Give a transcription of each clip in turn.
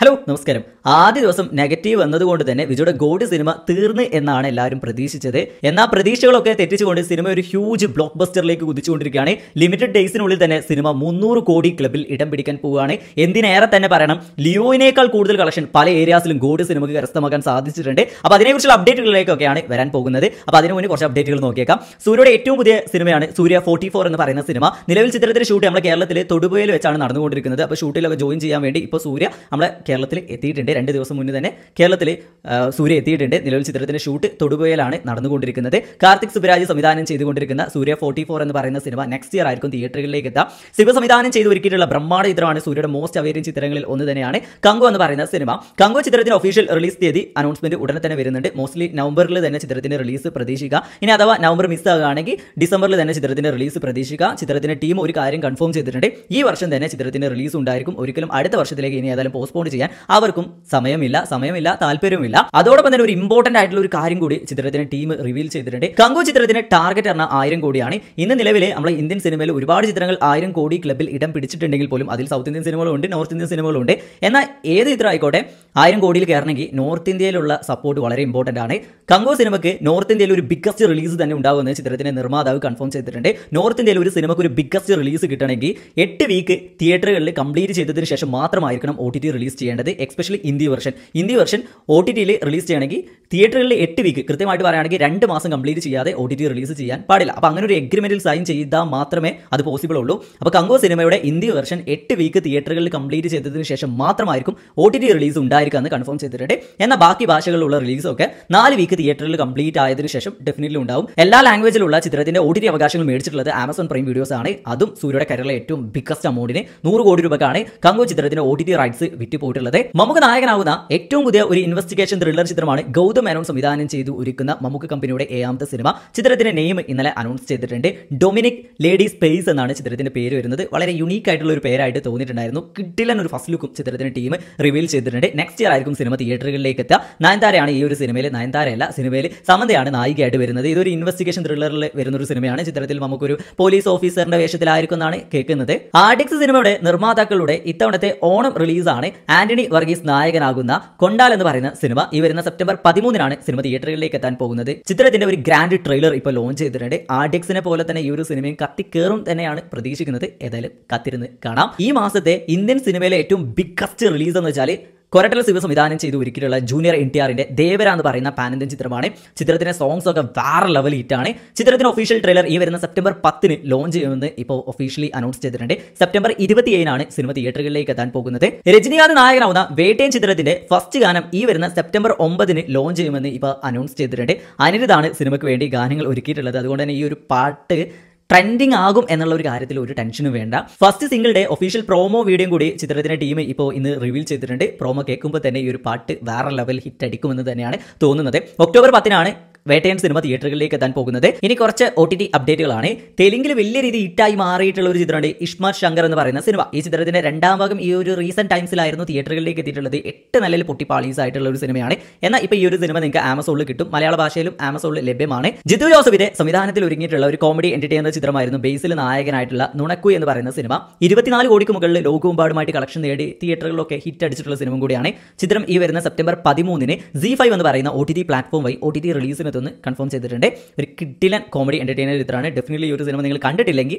hello നമസ്കാരം ആദ്യ ദിവസം നെഗറ്റീവ് എന്നതുകൊണ്ട് തന്നെ വിജയുടെ ഗോഡ് സിനിമ തീർന്ന് എന്നാണ് എല്ലാവരും പ്രതീക്ഷിച്ചത് എന്നാൽ പ്രതീക്ഷകളൊക്കെ തെറ്റിച്ചുകൊണ്ട് സിനിമ ഒരു ഹ്യൂജ് ബ്ലോക്ക് ബസ്റ്ററിലേക്ക് കുതിച്ചുകൊണ്ടിരിക്കുകയാണ് ലിമിറ്റഡ് ഡേയ്സിനുള്ളിൽ തന്നെ സിനിമ മുന്നൂറ് കോടി ക്ലബിൽ ഇടം പിടിക്കാൻ പോവുകയാണ് എന്തിനേറെ തന്നെ പറയണം ലിയോയിനേക്കാൾ കൂടുതൽ കളക്ഷൻ പല ഏരിയാസിലും ഗോഡ് സിനിമയ്ക്ക് കരസ്ഥമാക്കാൻ സാധിച്ചിട്ടുണ്ട് അപ്പോൾ അതിനെക്കുറിച്ചുള്ള അപ്ഡേറ്റുകളിലേക്കൊക്കെയാണ് വരാൻ പോകുന്നത് അപ്പോൾ അതിനു മുന്നേ കുറച്ച് അപ്ഡേറ്റുകൾ നോക്കിയേക്കാം സൂര്യയുടെ ഏറ്റവും പുതിയ സിനിമയാണ് സൂര്യ ഫോർട്ടി ഫോർ എന്ന് പറയുന്ന സിനിമ നിലവിൽ ചിത്രത്തിൽ ഷൂട്ട് നമ്മുടെ കേരളത്തിൽ തൊടുപുഴയിൽ വെച്ചാണ് നടന്നുകൊണ്ടിരിക്കുന്നത് അപ്പോൾ ഷൂട്ടിലൊക്കെ ജോയിൻ ചെയ്യാൻ വേണ്ടി ഇപ്പോൾ സൂര്യ നമ്മുടെ കേരളത്തിൽ എത്തിയിട്ടുണ്ട് രണ്ട് ദിവസം മുന്നേ തന്നെ കേരളത്തിൽ സൂര്യ എത്തിയിട്ടുണ്ട് നിലവിൽ ചിത്രത്തിൻ്റെ ഷൂട്ട് തൊടുപുഴയിലാണ് നടന്നുകൊണ്ടിരിക്കുന്നത് കാർത്തിക് സുബരാജ് സംവിധാനം ചെയ്തുകൊണ്ടിരിക്കുന്ന സൂര്യ ഫോർട്ടി ഫോർ എന്ന് പറയുന്ന സിനിമ നെക്സ്റ്റ് ഇയർ ആയിരിക്കും തിയേറ്ററുകളിലേക്ക് എത്താം ശിവ സംവിധാനം ചെയ്ത് ഒരുക്കിയിട്ടുള്ള ബ്രഹ്മാണ്ഡ ചിത്രമാണ് സൂര്യയുടെ മോസ്റ്റ് അവേറിംഗ് ചിത്രങ്ങളിൽ ഒന്ന് തന്നെയാണ് കങ്കു എന്ന് പറയുന്ന സിനിമ കങ്കു ചിത്രത്തിന്റെ ഒഫീഷ്യൽ റിലീസ് തീയതി അനൗൺസ്മെന്റ് ഉടനെ തന്നെ വരുന്നുണ്ട് മോസ്റ്റ്ലി നവംബറിൽ തന്നെ ചിത്രത്തിന്റെ റിലീസ് പ്രതീക്ഷിക്കുക ഇനി അഥവാ നവംബർ മിസ് ആകുകയാണെങ്കിൽ ഡിസംബറിൽ തന്നെ ചിത്രത്തിന്റെ റിലീസ് പ്രതീക്ഷിക്കുക ചിത്രത്തിന്റെ ടീം ഒരു കാര്യം കൺഫേം ചെയ്തിട്ടുണ്ട് ഈ വർഷം തന്നെ ചിത്രത്തിന്റെ റിലീസ് ഉണ്ടായിരിക്കും ഒരിക്കലും അടുത്ത വർഷത്തിലേക്ക് ഇനി ഏതായാലും പോസ്റ്റ്പോൺ ചെയ്യാൻ അവർക്കും സമയമില്ല സമയമില്ല താല്പര്യവുമില്ല അതോടൊപ്പം തന്നെ ഒരു ഇമ്പോർട്ടന്റ് ആയിട്ടുള്ള ഒരു കാര്യം കൂടി ചിത്രത്തിന് ടീം റിവീൽ ചെയ്തിട്ടുണ്ട് കങ്കു ചിത്രത്തിന് ടാർഗറ്റ് എന്ന ആയിരം കോടിയാണ് ഇന്ന് നിലവിലെ നമ്മുടെ ഇന്ത്യൻ സിനിമയിൽ ഒരുപാട് ചിത്രങ്ങൾ ആയിരം കോടി ക്ലബിൽ ഇടം പിടിച്ചിട്ടുണ്ടെങ്കിൽ പോലും അതിൽ സൗത്ത് ഇന്ത്യൻ സിനിമകളുണ്ട് നോർത്ത് ഇന്ത്യൻ സിനിമകളുണ്ട് എന്നാൽ ഏത് ചിത്രം ആയിക്കോട്ടെ ആയിരം കോടിയിൽ കയറണമെങ്കിൽ നോർത്ത് ഇന്ത്യയിലുള്ള സപ്പോർട്ട് വളരെ ഇമ്പോർട്ടൻ്റ് ആണ് കങ്കോ സിനിമയ്ക്ക് നോർത്ത് ഇന്ത്യയിൽ ഒരു ബിഗ്ഗസ്റ്റ് റിലീസ് തന്നെ ഉണ്ടാകുമെന്ന് ചിത്രത്തിന്റെ നിർമ്മാതാവ് കൺഫേം ചെയ്തിട്ടുണ്ട് നോർത്ത് ഇന്ത്യയിൽ ഒരു സിനിമയ്ക്ക് ഒരു ബിഗ്ഗസ്റ്റ് റിലീസ് കിട്ടണമെങ്കിൽ എട്ട് വീക്ക് തിയേറ്ററുകളിൽ കംപ്ലീറ്റ് ചെയ്തതിന് ശേഷം മാത്രമായിരിക്കണം ഒ ടി ടി റിലീസ് ചെയ്യേണ്ടത് especially Hindi version Hindi version O T ടിയിൽ റിലീസ് ചെയ്യണമെങ്കിൽ തിയേറ്ററിൽ എട്ട് വീക്ക് കൃത്യമായിട്ട് പറയുകയാണെങ്കിൽ രണ്ട് മാസം കംപ്ലീറ്റ് ചെയ്യാതെ ഒ ടി ടി റിലീസ് ചെയ്യാൻ പാടില്ല അപ്പോൾ അങ്ങനെ ഒരു എഗ്രിമെന്റിൽ സൈൻ ചെയ്താൽ മാത്രമേ അത് പോസിബിൾ ഉള്ളൂ അപ്പോൾ കങ്കോ സിനിമയുടെ ഇന്ത്യ വെർഷൻ എട്ട് വീക്ക് തിയേറ്ററുകളിൽ കംപ്ലീറ്റ് ചെയ്തതിന് ശേഷം മാത്രമായിരിക്കും ഒ ടി ടി റിലീസ് ഉണ്ടായിരിക്കുക എന്ന് കൺഫേം ചെയ്തിട്ടുണ്ട് എന്നാൽ ബാക്കി ഭാഷകളിലുള്ള റിലീസൊക്കെ നാല് വീക്ക് തിയേറ്ററിൽ കംപ്ലീറ്റ് ആയതിനു ശേഷം ഡെഫിനറ്റ്ലി ഉണ്ടാവും എല്ലാ ലാംഗ്വേജിലുള്ള ചിത്രത്തിന്റെ ഒ ടി ടി അവകാശങ്ങൾ മേടിച്ചിട്ടുള്ളത് ആമസോൺ പ്രൈം വീഡിയോസ് ആണ് അതും സൂര്യയുടെ കരളിലെ ഏറ്റവും ബിഗ്ഗസ്റ്റ് അമൗണ്ടിന് നൂറ് കോടി രൂപക്കാണ് കങ്കോ ചിത്രത്തിന്റെ ഒ ടി ടി റൈറ്റ്സ് വിറ്റ് പോയിട്ടുള്ളത് നമുക്ക് നായകനാവുന്ന ഏറ്റവും പുതിയ ഒരു ഇൻവെസ്റ്റിഗേഷൻ ത്രില്ലർ ചിത്രമാണ് ഗൗ ഗൗതം മേനോൻ സംവിധാനം ചെയ്തു ഒരുക്കുന്ന മമ്മൂക്ക് കമ്പനിയുടെ ഏഴാമത്തെ സിനിമ ചിത്രത്തിന്റെ നെയിം ഇന്നലെ അനൗൺസ് ചെയ്തിട്ടുണ്ട് ഡൊമിനിക് ലേഡി സ്പേസ് എന്നാണ് ചിത്രത്തിന്റെ പേര് വരുന്നത് വളരെ യുണീക് ആയിട്ടുള്ള ഒരു പേരായിട്ട് തോന്നിയിട്ടുണ്ടായിരുന്നു കിട്ടിലൻ ഒരു ഫസ്റ്റ് ലുക്കും ചിത്രത്തിന്റെ ടീം റിവീൽ ചെയ്തിട്ടുണ്ട് നെക്സ്റ്റ് ഇയർ ആയിരിക്കും സിനിമ തിയേറ്ററുകളിലേക്ക് എത്തുക നയൻതാരയാണ് ഈ ഒരു സിനിമയിൽ നയൻതാരയല്ല സിനിമയിൽ സമന്തയാണ് നായികയായിട്ട് വരുന്നത് ഇതൊരു ഇൻവെസ്റ്റിഗേഷൻ ത്രില്ലറിൽ വരുന്ന ഒരു സിനിമയാണ് ചിത്രത്തിൽ നമുക്കൊരു പോലീസ് ഓഫീസറിന്റെ വേഷത്തിലായിരിക്കും എന്നാണ് കേൾക്കുന്നത് ആർഡിക്സ് സിനിമയുടെ നിർമ്മാതാക്കളുടെ ഇത്തവണത്തെ ഓണം റിലീസാണ് ആന്റണി വർഗീസ് നായകനാകുന്ന കൊണ്ടാൽ എന്ന് പറയുന്ന സിനിമ ഈ വരുന്ന സെപ്റ്റംബർ പതിമൂന്ന് പതിമൂന്നിനാണ് സിനിമ തിയേറ്ററുകളിലേക്ക് എത്താൻ പോകുന്നത് ചിത്രത്തിന്റെ ഒരു ഗ്രാൻഡ് ട്രെയിലർ ഇപ്പോൾ ലോഞ്ച് ചെയ്തിട്ടുണ്ട് ആർഡിക്സിനെ പോലെ തന്നെ ഈ ഒരു സിനിമയും കത്തിക്കേറും തന്നെയാണ് പ്രതീക്ഷിക്കുന്നത് ഏതായാലും കത്തിരുന്ന് കാണാം ഈ മാസത്തെ ഇന്ത്യൻ സിനിമയിലെ ഏറ്റവും ബിഗ്ഗസ്റ്റ് റിലീസ് എന്ന് വെച്ചാൽ കൊരട്ടൽ ശിവ സംവിധാനം ചെയ്ത് ഒരുക്കിയിട്ടുള്ള ജൂനിയർ എൻ ടി ആറിന്റെ ദേവര എന്ന് പറയുന്ന പാനന്ത്യൻ ചിത്രമാണ് ചിത്രത്തിന്റെ സോങ്സ് ഒക്കെ വേറെ ലെവൽ ഹിറ്റാണ് ചിത്രത്തിന് ഒഫീഷ്യൽ ട്രെയിലർ ഈ വരുന്ന സെപ്റ്റംബർ പത്തിന് ലോഞ്ച് ചെയ്യുമെന്ന് ഇപ്പോൾ ഒഫീഷ്യലി അനൗൺസ് ചെയ്തിട്ടുണ്ട് സെപ്റ്റംബർ ഇരുപത്തി ഏഴിനാണ് സിനിമ തിയേറ്ററുകളിലേക്ക് എത്താൻ പോകുന്നത് രജനീകാന്ത് നായകനാവുന്ന വേട്ടയൻ ചിത്രത്തിന്റെ ഫസ്റ്റ് ഗാനം ഈ വരുന്ന സെപ്റ്റംബർ ഒമ്പതിന് ലോഞ്ച് ചെയ്യുമെന്ന് ഇപ്പോൾ അനൗൺസ് ചെയ്തിട്ടുണ്ട് അനിരുദ്ധാണ് സിനിമയ്ക്ക് വേണ്ടി ഗാനങ്ങൾ ഒരുക്കിയിട്ടുള്ളത് അതുകൊണ്ട് തന്നെ ഈ ഒരു പാട്ട് ട്രെൻഡിങ് ആകും എന്നുള്ള ഒരു കാര്യത്തിൽ ഒരു ടെൻഷനും വേണ്ട first single day official promo video കൂടി ചിത്രത്തിന്റെ ടീം ഇപ്പോൾ ഇന്ന് റിവീൽ ചെയ്തിട്ടുണ്ട് പ്രോമോ കേൾക്കുമ്പോൾ തന്നെ ഈ ഒരു പാട്ട് വേറെ ലെവൽ ഹിറ്റ് അടിക്കുമെന്ന് തന്നെയാണ് തോന്നുന്നത് ഒക്ടോബർ പത്തിനാണ് വേട്ടയൻ സിനിമ തിയേറ്ററുകളിലേക്ക് എത്താൻ പോകുന്നത് ഇനി കുറച്ച് ഒ ടി ടി അപ്ഡേറ്റുകളാണ് തെലുങ്കിൽ വലിയ രീതി ഹിറ്റായി മാറിയിട്ടുള്ള ഒരു ചിത്രമാണ് ഇഷ്മാർ ശങ്കർ എന്ന് പറയുന്ന സിനിമ ഈ ചിത്രത്തിന്റെ രണ്ടാം ഭാഗം ഈ ഒരു റീസെന്റ് ടൈംസിലായിരുന്നു തിയേറ്ററുകളിലേക്ക് എത്തിയിട്ടുള്ളത് എട്ട് നല്ല പൊട്ടി പാളീസ് ആയിട്ടുള്ള ഒരു സിനിമയാണ് എന്നാൽ ഇപ്പൊ ഈ ഒരു സിനിമ നിങ്ങൾക്ക് ആമസോണിൽ കിട്ടും മലയാള ഭാഷയിലും ആമസോണിൽ ലഭ്യമാണ് ജിത്തു ജോസഫിന്റെ സംവിധാനത്തിൽ ഒരുങ്ങിയിട്ടുള്ള ഒരു കോമഡി എന്റർടൈനർ ചിത്രമായിരുന്നു ബേസിൽ നായകനായിട്ടുള്ള നുണക്കു എന്ന് പറയുന്ന സിനിമ ഇരുപത്തിനാല് കോടിക്ക് മുകളിൽ ലോകമെമ്പാടുമായിട്ട് കളക്ഷൻ നേടി തിയേറ്ററുകളിലൊക്കെ ഹിറ്റ് അടിച്ചിട്ടുള്ള സിനിമ കൂടിയാണ് ചിത്രം ഈ വരുന്ന സെപ്റ്റംബർ പതിമൂന്നിന് സി ഫൈവ് എന്ന് പറയുന്ന ഒ ടി ടി പ്ലാറ്റ്ഫോം വഴി ഒ ടി ടി റിലീസിന് സമയത്തൊന്ന് കൺഫേം ചെയ്തിട്ടുണ്ട് ഒരു കിട്ടിലൻ കോമഡി എൻ്റർടൈനർ ഇത്രയാണ് ഡെഫിനറ്റ്ലി ഈ ഒരു സിനിമ നിങ്ങൾ കണ്ടിട്ടില്ലെങ്കിൽ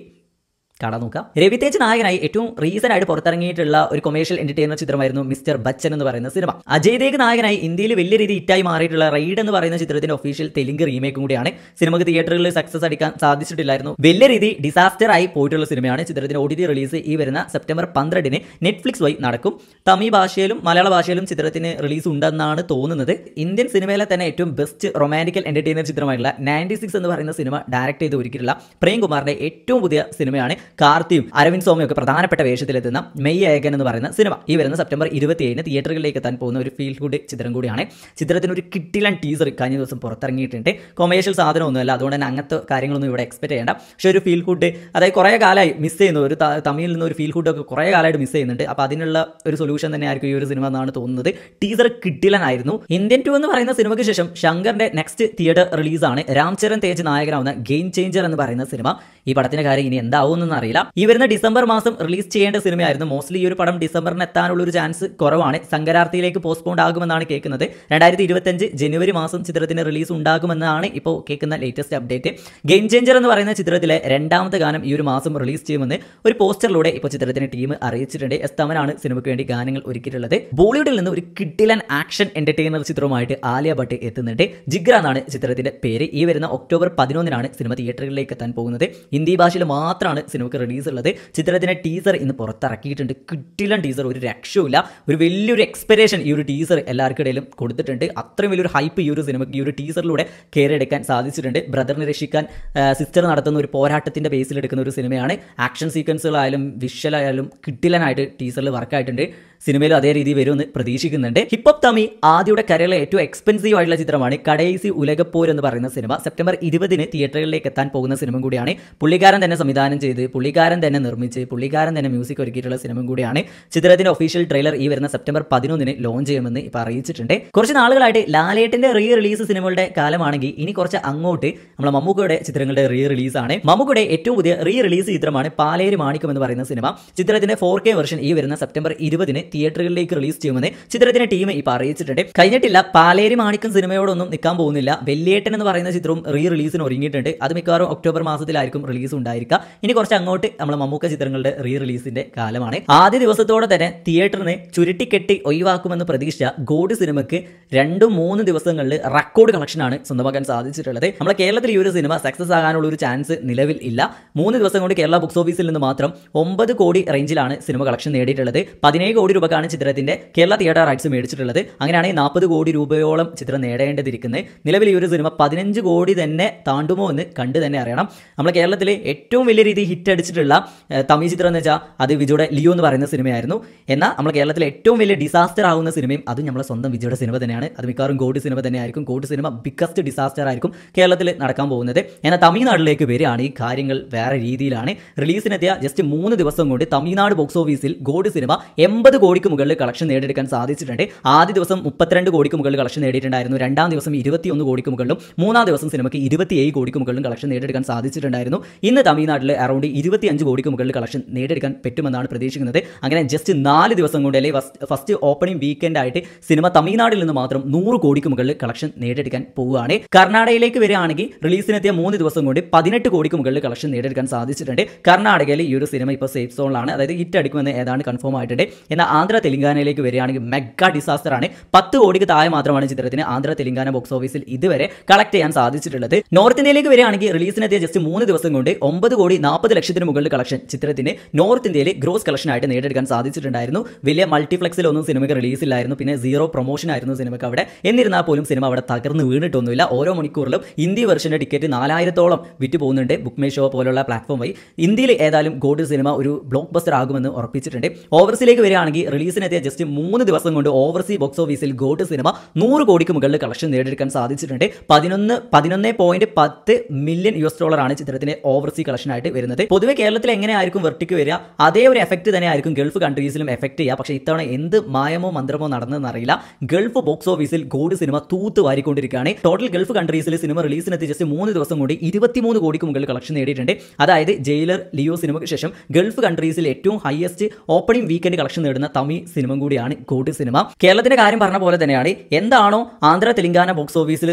കാണാൻ നോക്കാം രവിതേജ് നായകനായി ഏറ്റവും റീസെന്റ് ആയിട്ട് പുറത്തിറങ്ങിയിട്ടുള്ള ഒരു കൊമേഴ്ഷ്യൽ എന്റർടൈനർ ചിത്രമായിരുന്നു മിസ്റ്റർ ബച്ചൻ എന്ന് പറയുന്ന സിനിമ അജയ് ദേഗ് നായകനായി ഇന്ത്യയിൽ വലിയ രീതി ഹിറ്റായി മാറിയിട്ടുള്ള റൈഡ് എന്ന് പറയുന്ന ചിത്രത്തിന്റെ ഒഫീഷ്യൽ തെലുങ്ക് റീമേക്കും കൂടിയാണ് സിനിമക്ക് തിയേറ്ററുകളിൽ സക്സസ് അടിക്കാൻ സാധിച്ചിട്ടില്ലായിരുന്നു വലിയ രീതി ഡിസാസ്റ്റർ ആയി പോയിട്ടുള്ള സിനിമയാണ് ചിത്രത്തിന്റെ ഒ റിലീസ് ഈ വരുന്ന സെപ്റ്റംബർ പന്ത്രണ്ടിന് നെറ്റ്ഫ്ലിക്സ് വഴി നടക്കും തമിഴ് ഭാഷയിലും മലയാള ഭാഷയിലും ചിത്രത്തിന് റിലീസ് ഉണ്ടെന്നാണ് തോന്നുന്നത് ഇന്ത്യൻ സിനിമയിലെ തന്നെ ഏറ്റവും ബെസ്റ്റ് റൊമാൻറ്റിക്കൽ എന്റർടൈനർ ചിത്രമായിട്ടുള്ള നയൻറ്റി എന്ന് പറയുന്ന സിനിമ ഡയറക്ട് ചെയ്ത് ഒരുക്കിയിട്ടുള്ള പ്രേംകുമാറിന്റെ ഏറ്റവും പുതിയ സിനിമയാണ് കാർത്തിയും അരവിന്ദ് സ്വാമിയും ഒക്കെ പ്രധാനപ്പെട്ട വേഷത്തിലെത്തുന്ന മെയ് ഏകൻ എന്ന് പറയുന്ന സിനിമ ഈ വരുന്ന സെപ്റ്റംബർ ഇരുപത്തിയേഴിന് തിയേറ്ററുകളിലേക്ക് എത്താൻ പോകുന്ന ഒരു ഫീൽ ഗുഡ് ചിത്രം കൂടിയാണ് ചിത്രത്തിന് ഒരു കിട്ടിലൻ ടീസർ കഴിഞ്ഞ ദിവസം പുറത്തിറങ്ങിയിട്ടുണ്ട് കൊമേഴ്ഷ്യൽ സാധനമൊന്നുമല്ല അതുകൊണ്ട് തന്നെ അങ്ങനത്തെ കാര്യങ്ങളൊന്നും ഇവിടെ എക്സ്പെക്ട് ചെയ്യേണ്ട പക്ഷേ ഒരു ഫീൽ ഗുഡ് അതായത് കുറേ കാലമായി മിസ് ചെയ്യുന്നു ഒരു തമിഴിൽ നിന്ന് ഒരു ഫീൽ ഗുഡ് ഒക്കെ കുറേ കാലമായിട്ട് മിസ് ചെയ്യുന്നുണ്ട് അപ്പോൾ അതിനുള്ള ഒരു സൊല്യൂഷൻ തന്നെ ആയിരിക്കും ഈ ഒരു സിനിമ എന്നാണ് തോന്നുന്നത് ടീസർ ആയിരുന്നു ഇന്ത്യൻ ടു എന്ന് പറയുന്ന സിനിമയ്ക്ക് ശേഷം ശങ്കറിന്റെ നെക്സ്റ്റ് തിയേറ്റർ റിലീസാണ് രാംചരൺ തേജ് നായകനാവുന്ന ഗെയിം ചേഞ്ചർ എന്ന് പറയുന്ന സിനിമ ഈ പടത്തിൻ്റെ കാര്യം ഇനി എന്താവും എന്ന് അറിയില്ല ഈ വരുന്ന ഡിസംബർ മാസം റിലീസ് ചെയ്യേണ്ട സിനിമയായിരുന്നു മോസ്റ്റ്ലി ഈ ഒരു പടം ഡിസംബറിന് എത്താനുള്ള ഒരു ചാൻസ് കുറവാണ് സംഘരാർത്ഥിയിലേക്ക് പോസ്റ്റ്പോണ്ട് ആകുമെന്നാണ് കേൾക്കുന്നത് രണ്ടായിരത്തി ഇരുപത്തഞ്ച് ജനുവരി മാസം ചിത്രത്തിന് റിലീസ് ഉണ്ടാകുമെന്നാണ് ഇപ്പോൾ കേൾക്കുന്ന ലേറ്റസ്റ്റ് അപ്ഡേറ്റ് ഗെയിം ചേഞ്ചർ എന്ന് പറയുന്ന ചിത്രത്തിലെ രണ്ടാമത്തെ ഗാനം ഈ ഒരു മാസം റിലീസ് ചെയ്യുമെന്ന് ഒരു പോസ്റ്ററിലൂടെ ഇപ്പോൾ ചിത്രത്തിന് ടീം അറിയിച്ചിട്ടുണ്ട് എസ് തമനാണ് സിനിമയ്ക്ക് വേണ്ടി ഗാനങ്ങൾ ഒരുക്കിയിട്ടുള്ളത് ബോളിവുഡിൽ നിന്ന് ഒരു കിട്ടിലൻ ആക്ഷൻ എന്റർടൈനർ ചിത്രമായിട്ട് ആലിയ ഭട്ട് എത്തുന്നുണ്ട് ജിഗ്ര എന്നാണ് ചിത്രത്തിന്റെ പേര് ഈ വരുന്ന ഒക്ടോബർ പതിനൊന്നിനാണ് സിനിമ തിയേറ്ററുകളിലേക്ക് എത്താൻ പോകുന്നത് ഹിന്ദി ഭാഷയിൽ മാത്രമാണ് സിനിമ നമുക്ക് റിലീസ് ഉള്ളത് ചിത്രത്തിന് ടീസർ ഇന്ന് പുറത്തിറക്കിയിട്ടുണ്ട് കിട്ടില്ല ടീസർ ഒരു രക്ഷയില്ല ഒരു വലിയൊരു എക്സ്പെറേഷൻ ഈ ഒരു ടീസർ എല്ലാവർക്കിടയിലും കൊടുത്തിട്ടുണ്ട് അത്രയും വലിയൊരു ഹൈപ്പ് ഈ ഒരു സിനിമയ്ക്ക് ഈ ഒരു ടീസറിലൂടെ കയറിയെടുക്കാൻ സാധിച്ചിട്ടുണ്ട് ബ്രദറിനെ രക്ഷിക്കാൻ സിസ്റ്റർ നടത്തുന്ന ഒരു പോരാട്ടത്തിൻ്റെ ബേസിലെടുക്കുന്ന എടുക്കുന്ന ഒരു സിനിമയാണ് ആക്ഷൻ സീക്വൻസുകളായാലും വിഷ്വലായാലും കിട്ടിലനായിട്ട് ടീസറിൽ വർക്കായിട്ടുണ്ട് സിനിമയിലും അതേ രീതി വരുമെന്ന് പ്രതീക്ഷിക്കുന്നുണ്ട് ഹിപ്പോപ് തമി ആദ്യയുടെ കരയിലെ ഏറ്റവും എക്സ്പെൻസീവ് ആയിട്ടുള്ള ചിത്രമാണ് കടയേസി ഉലകപ്പോർ എന്ന് പറയുന്ന സിനിമ സെപ്റ്റംബർ ഇരുപതിന് തിയേറ്ററുകളിലേക്ക് എത്താൻ പോകുന്ന സിനിമ കൂടിയാണ് പുള്ളിക്കാരൻ തന്നെ സംവിധാനം ചെയ്ത് പുള്ളിക്കാരൻ തന്നെ നിർമ്മിച്ച് പുള്ളിക്കാരൻ തന്നെ മ്യൂസിക് ഒരുക്കിയിട്ടുള്ള സിനിമ കൂടിയാണ് ചിത്രത്തിന്റെ ഒഫീഷ്യൽ ട്രെയിലർ ഈ വരുന്ന സെപ്റ്റംബർ പതിനൊന്നിന് ലോഞ്ച് ചെയ്യുമെന്ന് ഇപ്പോൾ അറിയിച്ചിട്ടുണ്ട് കുറച്ച് നാളുകളായിട്ട് ലാലേട്ടിന്റെ റീ റിലീസ് സിനിമകളുടെ കാലമാണെങ്കിൽ ഇനി കുറച്ച് അങ്ങോട്ട് നമ്മുടെ മമ്മൂക്കയുടെ ചിത്രങ്ങളുടെ റീ റിലീസ് ആണ് മമ്മൂക്കയുടെ ഏറ്റവും പുതിയ റീ റിലീസ് ചിത്രമാണ് പാലേര് മാണിക്കം എന്ന് പറയുന്ന സിനിമ ചിത്രത്തിന്റെ ഫോർ വെർഷൻ ഈ വരുന്ന സെപ്റ്റംബർ ഇരുപതിന് തിയേറ്ററുകളിലേക്ക് റിലീസ് ചെയ്യുമെന്ന് ചിത്രത്തിന്റെ ടീം ഇപ്പൊ അറിയിച്ചിട്ടുണ്ട് കഴിഞ്ഞിട്ടില്ല പാലേരി മാണിക്കം സിനിമയോടൊന്നും നിൽക്കാൻ പോകുന്നില്ല വെല്ലിയേട്ടൻ എന്ന് പറയുന്ന ചിത്രവും റീ റിലീസിന് ഒരുങ്ങിയിട്ടുണ്ട് അത് മിക്കവാറും ഒക്ടോബർ മാസത്തിലായിരിക്കും റിലീസ് ഉണ്ടായിരിക്കുക ഇനി കുറച്ച് അങ്ങോട്ട് നമ്മൾ മമ്മൂക്ക ചിത്രങ്ങളുടെ റീ റിലീസിന്റെ കാലമാണ് ആദ്യ ദിവസത്തോടെ തന്നെ തിയേറ്ററിന് ചുരുട്ടിക്കെട്ടി ഒഴിവാക്കുമെന്ന് പ്രതീക്ഷിച്ച ഗോഡ് സിനിമയ്ക്ക് രണ്ടും മൂന്ന് ദിവസങ്ങളിൽ റെക്കോർഡ് കളക്ഷനാണ് സ്വന്തമാക്കാൻ സാധിച്ചിട്ടുള്ളത് നമ്മുടെ കേരളത്തിൽ ഈ ഒരു സിനിമ സക്സസ് ആകാനുള്ള ഒരു ചാൻസ് നിലവിൽ ഇല്ല മൂന്ന് ദിവസം കൊണ്ട് കേരള ബുക്സ് ഓഫീസിൽ നിന്ന് മാത്രം ഒമ്പത് കോടി റേഞ്ചിലാണ് സിനിമ കളക്ഷൻ നേടിയിട്ടുള്ളത് പതിനേഴ് കോടി രൂപക്കാണ് ചിത്രത്തിന്റെ കേരള തിയേറ്റർ റൈറ്റ്സ് മേടിച്ചിട്ടുള്ളത് അങ്ങനെയാണെങ്കിൽ നാൽപ്പത് കോടി രൂപയോളം ചിത്രം നേടേണ്ടതിരിക്കുന്നത് നിലവിൽ ഈ ഒരു സിനിമ പതിനഞ്ച് കോടി തന്നെ താണ്ടുമോ എന്ന് കണ്ടു തന്നെ അറിയണം നമ്മൾ കേരളത്തിൽ ഏറ്റവും വലിയ രീതിയിൽ ഹിറ്റ് അടിച്ചിട്ടുള്ള തമിഴ് ചിത്രം എന്ന് വെച്ചാൽ അത് വിജയുടെ ലിയോ എന്ന് പറയുന്ന സിനിമയായിരുന്നു എന്നാൽ നമ്മൾ കേരളത്തിലെ ഏറ്റവും വലിയ ഡിസാസ്റ്റർ ആവുന്ന സിനിമയും അതും നമ്മളെ സ്വന്തം വിജയുടെ സിനിമ തന്നെയാണ് അത് മിക്കവാറും ഗോഡ് സിനിമ തന്നെയായിരിക്കും ഗോഡ് സിനിമ ബിഗ്ഗസ്റ്റ് ഡിസാസ്റ്റർ ആയിരിക്കും കേരളത്തിൽ നടക്കാൻ പോകുന്നത് എന്നാൽ തമിഴ്നാട്ടിലേക്ക് വരികയാണ് ഈ കാര്യങ്ങൾ വേറെ രീതിയിലാണ് റിലീസിനെത്തിയ ജസ്റ്റ് മൂന്ന് ദിവസം കൊണ്ട് തമിഴ്നാട് ബോക്സ് ഓഫീസിൽ ഗോഡ് സിനിമ എൺപത് കോടിക്ക് മുകളിൽ കളക്ഷൻ നേടിയെടുക്കാൻ സാധിച്ചിട്ടുണ്ട് ആദ്യ ദിവസം മുപ്പത്തിരണ്ട് കോടിക്ക് മുകളിൽ കളക്ഷൻ നേടിയിട്ടുണ്ടായിരുന്നു രണ്ടാം ദിവസം ഇരുപത്തിയൊന്ന് കോടിക്ക് മുകളിലും മൂന്നാം ദിവസം സിനിമയ്ക്ക് ഇരുപത്തിയേഴ് കോടിക്ക് മുകളിലും കളക്ഷൻ നേടിയെടുക്കാൻ സാധിച്ചിട്ടുണ്ടായിരുന്നു ഇന്ന് തമിഴ്നാട്ടിൽ അറൌണ്ട് ഇരുപത്തിയഞ്ച് കോടിക്ക് മുകളിൽ കളക്ഷൻ നേടിയെടുക്കാൻ പറ്റുമെന്നാണ് പ്രതീക്ഷിക്കുന്നത് അങ്ങനെ ജസ്റ്റ് നാല് ദിവസം കൊണ്ട് അല്ലെങ്കിൽ ഫസ്റ്റ് ഓപ്പണിംഗ് വീക്കെൻഡ് ആയിട്ട് സിനിമ തമിഴ്നാട്ടിൽ നിന്ന് മാത്രം നൂറ് കോടിക്ക് മുകളിൽ കളക്ഷൻ നേടിയെടുക്കാൻ പോവുകയാണ് കർണാടകയിലേക്ക് വരികയാണെങ്കിൽ റിലീസിനെത്തിയ മൂന്ന് ദിവസം കൊണ്ട് പതിനെട്ട് കോടിക്ക് മുകളിൽ കളക്ഷൻ നേടിയെടുക്കാൻ സാധിച്ചിട്ടുണ്ട് കർണാടകയിൽ ഈ ഒരു സിനിമ ഇപ്പോൾ സേഫ് സോണിലാണ് അതായത് ഹിറ്റ് അടിക്കുമെന്ന് ഏതാണ്ട് കൺഫേം ആയിട്ടുണ്ട് എന്നാൽ ആന്ധ്ര തെലങ്കാനയിലേക്ക് വരികയാണെങ്കിൽ മെഗാ ഡിസാസ്റ്റർ ആണ് പത്ത് കോടിക്ക് താഴെ മാത്രമാണ് ചിത്രത്തിന് ആന്ധ്ര തെലങ്കാന ബോക്സ് ഓഫീസിൽ ഇതുവരെ കളക്ട് ചെയ്യാൻ സാധിച്ചിട്ടുള്ളത് നോർത്ത് ഇന്ത്യയിലേക്ക് വരികയാണെങ്കിൽ റിലീസിനെത്തിയ ജസ്റ്റ് മൂന്ന് ദിവസം കൊണ്ട് ഒമ്പത് കോടി നാൽപ്പത് ലക്ഷത്തിന് മുകളിൽ കളക്ഷൻ ചിത്രത്തിന് നോർത്ത് ഇന്ത്യയിൽ ഗ്രോസ് കളക്ഷൻ ആയിട്ട് നേടിയെടുക്കാൻ സാധിച്ചിട്ടുണ്ടായിരുന്നു വലിയ മൾട്ടിപ്ലക്സിലൊന്നും സിനിമയ്ക്ക് റിലീസില്ലായിരുന്നു പിന്നെ സീറോ പ്രൊമോഷൻ ആയിരുന്നു സിനിമയ്ക്ക് അവിടെ എന്നിരുന്നാൽ പോലും സിനിമ അവിടെ തകർന്ന് വീണിട്ടൊന്നുമില്ല ഓരോ മണിക്കൂറിലും ഹിന്ദി വെർഷന്റെ ടിക്കറ്റ് നാലായിരത്തോളം വിറ്റ് പോകുന്നുണ്ട് ബുക്ക് മൈ ഷോ പോലുള്ള പ്ലാറ്റ്ഫോം വഴി ഇന്ത്യയിൽ ഏതായാലും ഗോഡ് സിനിമ ഒരു ബ്ലോക്ക് ബസ്റ്റർ ആകുമെന്ന് ഉറപ്പിച്ചിട്ടുണ്ട് ഓവർസീലേക്ക് വരികയാണെങ്കിൽ റിലീസിനെത്തിയ ജസ്റ്റ് മൂന്ന് ദിവസം കൊണ്ട് ഓവർസി ബോക്സ് ഓഫീസിൽ ഗോട്ട് സിനിമ നൂറ് കോടിക്ക് മുകളിൽ കളക്ഷൻ നേടിയെടുക്കാൻ സാധിച്ചിട്ടുണ്ട് പതിനൊന്ന് പതിനൊന്ന് പോയിന്റ് പത്ത് മില്യൺ യു എസ് ഡോളറാണ് ചിത്രത്തിന്റെ കളക്ഷൻ കളക്ഷനായിട്ട് വരുന്നത് പൊതുവെ കേരളത്തിൽ എങ്ങനെയായിരിക്കും വെർട്ടിക്ക് വരിക അതേ ഒരു എഫക്റ്റ് തന്നെ ആയിരിക്കും ഗൾഫ് കൺട്രീസിലും എഫക്ട് ചെയ്യുക പക്ഷേ ഇത്തവണ എന്ത് മായമോ മന്ത്രമോ നടന്നതെന്ന് അറിയില്ല ഗൾഫ് ബോക്സ് ഓഫീസിൽ ഗോഡ് സിനിമ തൂത്ത് വാരിക്കൊണ്ടിരിക്കുകയാണ് ടോട്ടൽ ഗൾഫ് കൺട്രീസിൽ സിനിമ റിലീസിനെത്തി ജസ്റ്റ് മൂന്ന് ദിവസം കൊണ്ട് ഇരുപത്തിമൂന്ന് കോടിക്ക് മുകളിൽ കളക്ഷൻ നേടിയിട്ടുണ്ട് അതായത് ജയിലർ ലിയോ സിനിമയ്ക്ക് ശേഷം ഗൾഫ് കൺട്രീസിൽ ഏറ്റവും ഹയസ്റ്റ് ഓപ്പണിംഗ് വീക്കെൻഡ് കളക്ഷൻ നേടുന്ന തമിഴ് സിനിമ കൂടിയാണ് കൂട്ടി സിനിമ കേരളത്തിന്റെ കാര്യം പറഞ്ഞ പോലെ തന്നെയാണ് എന്താണോ ആന്ധ്ര തെലങ്കാന ബോക്സ് ഓഫീസിൽ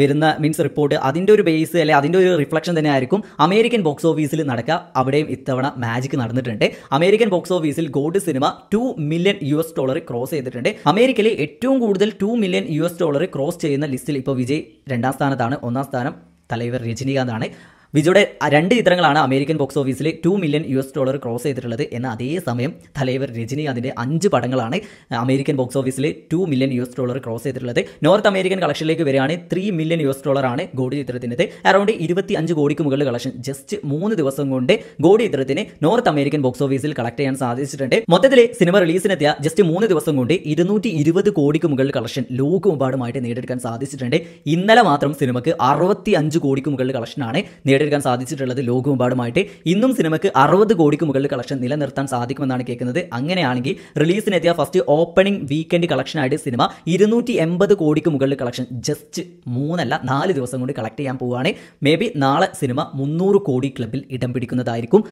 വരുന്ന മീൻസ് റിപ്പോർട്ട് അതിന്റെ ഒരു ബേസ് അല്ലെ അതിന്റെ ഒരു റിഫ്ലക്ഷൻ തന്നെ ആയിരിക്കും അമേരിക്കൻ ബോക്സ് ഓഫീസിൽ നടക്കുക അവിടെയും ഇത്തവണ മാജിക് നടന്നിട്ടുണ്ട് അമേരിക്കൻ ബോക്സ് ഓഫീസിൽ GOAT cinema two million U S dollar cross ചെയ്തിട്ടുണ്ട് അമേരിക്കയിൽ ഏറ്റവും കൂടുതൽ two million U S dollar cross ചെയ്യുന്ന ലിസ്റ്റിൽ ഇപ്പോൾ വിജയ് രണ്ടാം സ്ഥാനത്താണ് ഒന്നാം സ്ഥാനം തലൈവർ രജനീകാന്താണ് വിജയുടെ രണ്ട് ചിത്രങ്ങളാണ് അമേരിക്കൻ ബോക്സ് ഓഫീസിൽ two million U S dollar cross ചെയ്തിട്ടുള്ളത് എന്ന അതേ സമയം തലൈവർ അതിൻ്റെ അഞ്ച് പടങ്ങളാണ് അമേരിക്കൻ ബോക്സ് ഓഫീസിൽ two million U S dollar cross ചെയ്തിട്ടുള്ളത് നോർത്ത് അമേരിക്കൻ കളക്ഷനിലേക്ക് വരികയാണ് ത്രീ മില്യൺ യു എസ് ഡോളറാണ് ഗോഡി ചിത്രത്തിൻ്റെ അറൌണ്ട് ഇരുപത്തി അഞ്ച് കോടിക്ക് മുകളിൽ കളക്ഷൻ ജസ്റ്റ് മൂന്ന് ദിവസം കൊണ്ട് ഗോഡി ചിത്രത്തിന് നോർത്ത് അമേരിക്കൻ ബോക്സ് ഓഫീസിൽ കളക്ട് ചെയ്യാൻ സാധിച്ചിട്ടുണ്ട് മൊത്തത്തിൽ സിനിമ റിലീസിനെത്തിയ ജസ്റ്റ് മൂന്ന് ദിവസം കൊണ്ട് ഇരുന്നൂറ്റി ഇരുപത് കോടിക്ക് മുകളിൽ കളക്ഷൻ ലോകമെമ്പാടുമായിട്ട് നേടിയെടുക്കാൻ സാധിച്ചിട്ടുണ്ട് ഇന്നലെ മാത്രം സിനിമയ്ക്ക് അറുപത്തി അഞ്ച് കോടിക്ക് മുകളിൽ കളക്ഷനാണ് നേടി നേടിയെടുക്കാൻ സാധിച്ചിട്ടുള്ളത് ലോകമെമ്പാടുമായിട്ട് ഇന്നും സിനിമയ്ക്ക് അറുപത് കോടിക്ക് മുകളിൽ കളക്ഷൻ നിലനിർത്താൻ സാധിക്കുമെന്നാണ് കേൾക്കുന്നത് അങ്ങനെയാണെങ്കിൽ റിലീസിനെത്തിയ ഫസ്റ്റ് ഓപ്പണിംഗ് വീക്കെൻഡ് കളക്ഷനായിട്ട് സിനിമ ഇരുന്നൂറ്റി എൺപത് കോടിക്ക് മുകളിൽ കളക്ഷൻ ജസ്റ്റ് മൂന്നല്ല നാല് ദിവസം കൊണ്ട് കളക്ട് ചെയ്യാൻ പോവുകയാണ് മേ ബി നാളെ സിനിമ മുന്നൂറ് കോടി ക്ലബിൽ ഇടം പിടിക്കുന്നതായിരിക്കും